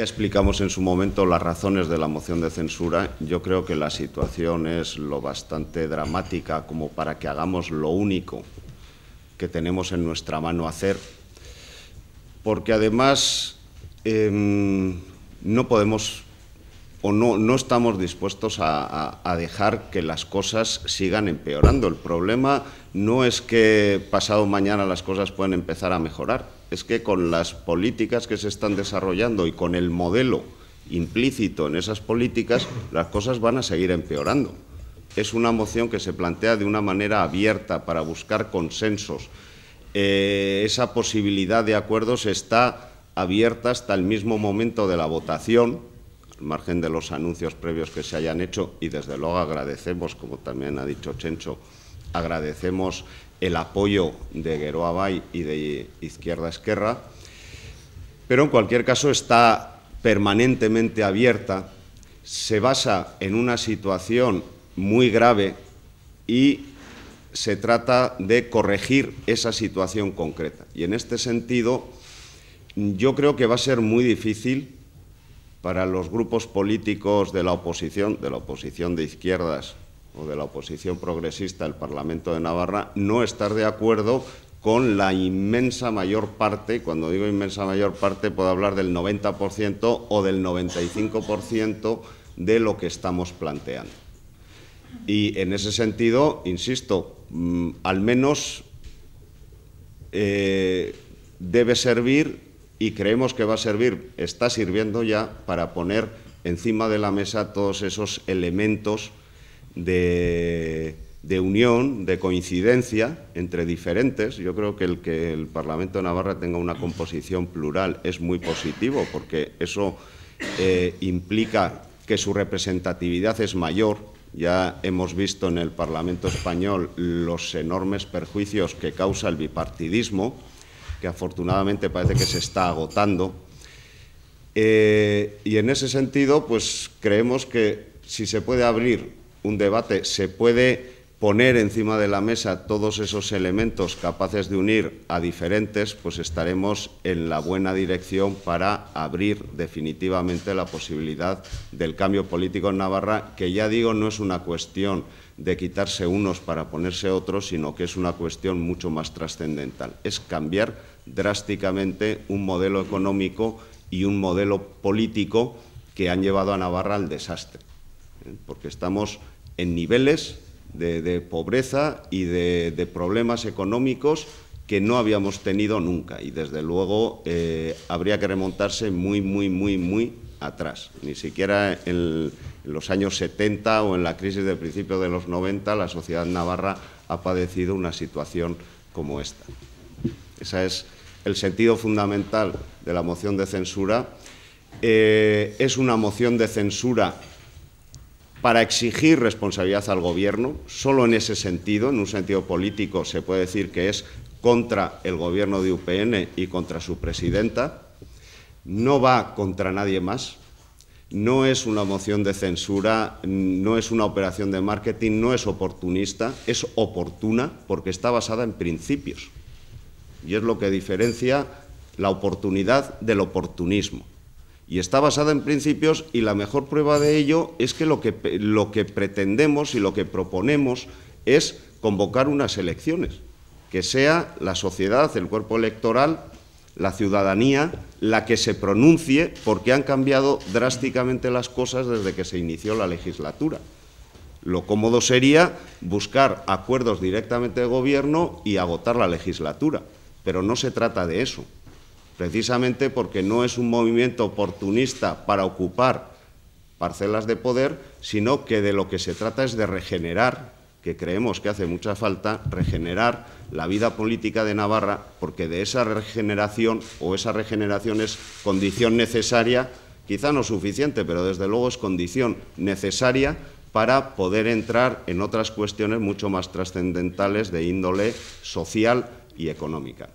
Ya explicamos en su momento las razones de la moción de censura. Yo creo que la situación es lo bastante dramática como para que hagamos lo único que tenemos en nuestra mano hacer, porque además em, no podemos o no, no estamos dispuestos a, a, dejar que las cosas sigan empeorando. El problema no es que pasado mañana las cosas puedan empezar a mejorar es que con las políticas que se están desarrollando y con el modelo implícito en esas políticas, las cosas van a seguir empeorando. Es una moción que se plantea de una manera abierta para buscar consensos. Eh, esa posibilidad de acuerdos está abierta hasta el mismo momento de la votación, al margen de los anuncios previos que se hayan hecho, y desde luego agradecemos, como también ha dicho Chencho, agradecemos el apoyo de Geroa y de Izquierda Esquerra, pero en cualquier caso está permanentemente abierta, se basa en una situación muy grave y se trata de corregir esa situación concreta. Y en este sentido, yo creo que va a ser muy difícil para los grupos políticos de la oposición, de la oposición de izquierdas o de la oposición progresista del Parlamento de Navarra no estar de acuerdo con la inmensa mayor parte, cuando digo inmensa mayor parte, puedo hablar del 90% o del 95% de lo que estamos planteando. Y en ese sentido, insisto, mm, al menos eh, debe servir y creemos que va a servir, está sirviendo ya para poner encima de la mesa todos esos elementos de, unión, de coincidencia entre diferentes. Yo creo que el que el Parlamento de Navarra tenga una composición plural es muy positivo, porque eso eh, implica que su representatividad es mayor. Ya hemos visto en el Parlamento español los enormes perjuicios que causa el bipartidismo, que afortunadamente parece que se está agotando. Eh, y en ese sentido, pues creemos que si se puede abrir un debate, se puede poner encima de la mesa todos esos elementos capaces de unir a diferentes, pues estaremos en la buena dirección para abrir definitivamente la posibilidad del cambio político en Navarra, que ya digo no es una cuestión de quitarse unos para ponerse otros, sino que es una cuestión mucho más trascendental. Es cambiar drásticamente un modelo económico y un modelo político que han llevado a Navarra al desastre porque estamos en niveles de, pobreza y de, problemas económicos que no habíamos tenido nunca. Y desde luego eh, habría que remontarse muy, muy, muy, muy atrás. Ni siquiera en, los años 70 o en la crisis del principio de los 90 la sociedad navarra ha padecido una situación como esta. Ese es el sentido fundamental de la moción de censura. Eh, es una moción de censura para exigir responsabilidad al Gobierno. Solo en ese sentido, en un sentido político, se puede decir que es contra el Gobierno de UPN y contra su presidenta. No va contra nadie más. No es una moción de censura, no es una operación de marketing, no es oportunista, es oportuna porque está basada en principios. Y es lo que diferencia la oportunidad del oportunismo y está basada en principios y la mejor prueba de ello es que lo que, pretendemos y lo que proponemos es convocar unas elecciones, que sea la sociedad, el cuerpo electoral, la ciudadanía, la que se pronuncie porque han cambiado drásticamente las cosas desde que se inició la legislatura. Lo cómodo sería buscar acuerdos directamente de gobierno y agotar la legislatura, pero no se trata de eso precisamente porque no es un movimiento oportunista para ocupar parcelas de poder, sino que de lo que se trata es de regenerar, que creemos que hace mucha falta, regenerar la vida política de Navarra, porque de esa regeneración o esa regeneración es condición necesaria, quizá no suficiente, pero desde luego es condición necesaria para poder entrar en otras cuestiones mucho más trascendentales de índole social y económica.